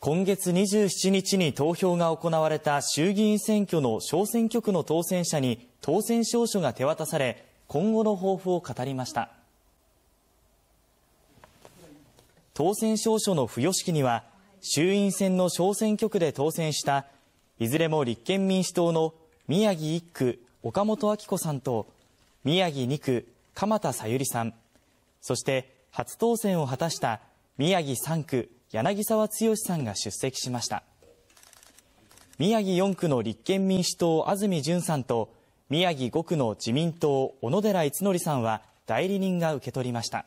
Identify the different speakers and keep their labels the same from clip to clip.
Speaker 1: 今月27日に投票が行われた衆議院選挙の小選挙区の当選者に当選証書が手渡され、今後の抱負を語りました。当選証書の付与式には、衆院選の小選挙区で当選した、いずれも立憲民主党の宮城1区岡本明子さんと、宮城2区鎌田さゆりさん、そして初当選を果たした宮城3区柳沢剛さんが出席しました。宮城区の立憲民主党安住淳さんと宮城5区の自民党小野寺五則さんは代理人が受け取りました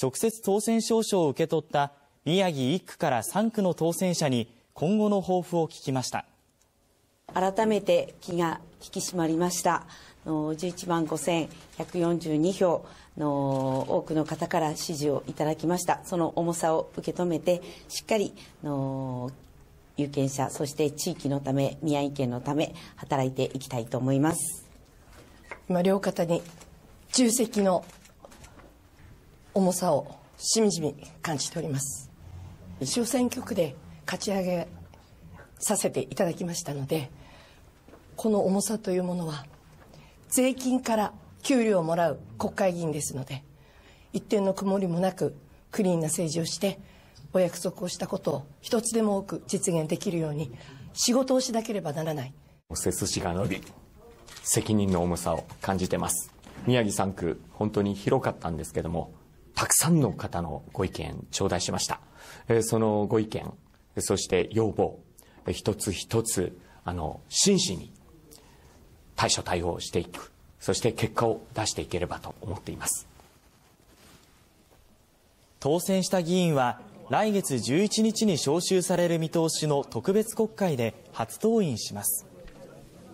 Speaker 1: 直接当選証書を受け取った宮城1区から3区の当選者に今後の抱負を聞きました
Speaker 2: 改めて気が引き締まりましたの11万5142票の多くの方から支持をいただきましたその重さを受け止めてしっかりの有権者そして地域のため宮城県のため働いていきたいと思います
Speaker 3: 今両肩に重責の重さをしみじみ感じております小選挙区で勝ち上げさせていただきましたのでこの重さというものは税金から給料をもらう国会議員ですので一点の曇りもなくクリーンな政治をしてお約束をしたことを一つでも多く実現できるように仕事をしなければならない
Speaker 4: 背筋が伸び責任の重さを感じてます宮城3区本当に広かったんですけどもたくさんの方のご意見頂戴しました、えそのご意見そして要望一つ一つあの真摯に対処対応していくそして結果を出していければと思っています当選した議員は
Speaker 1: 来月11日に召集される見通しの特別国会で初登院します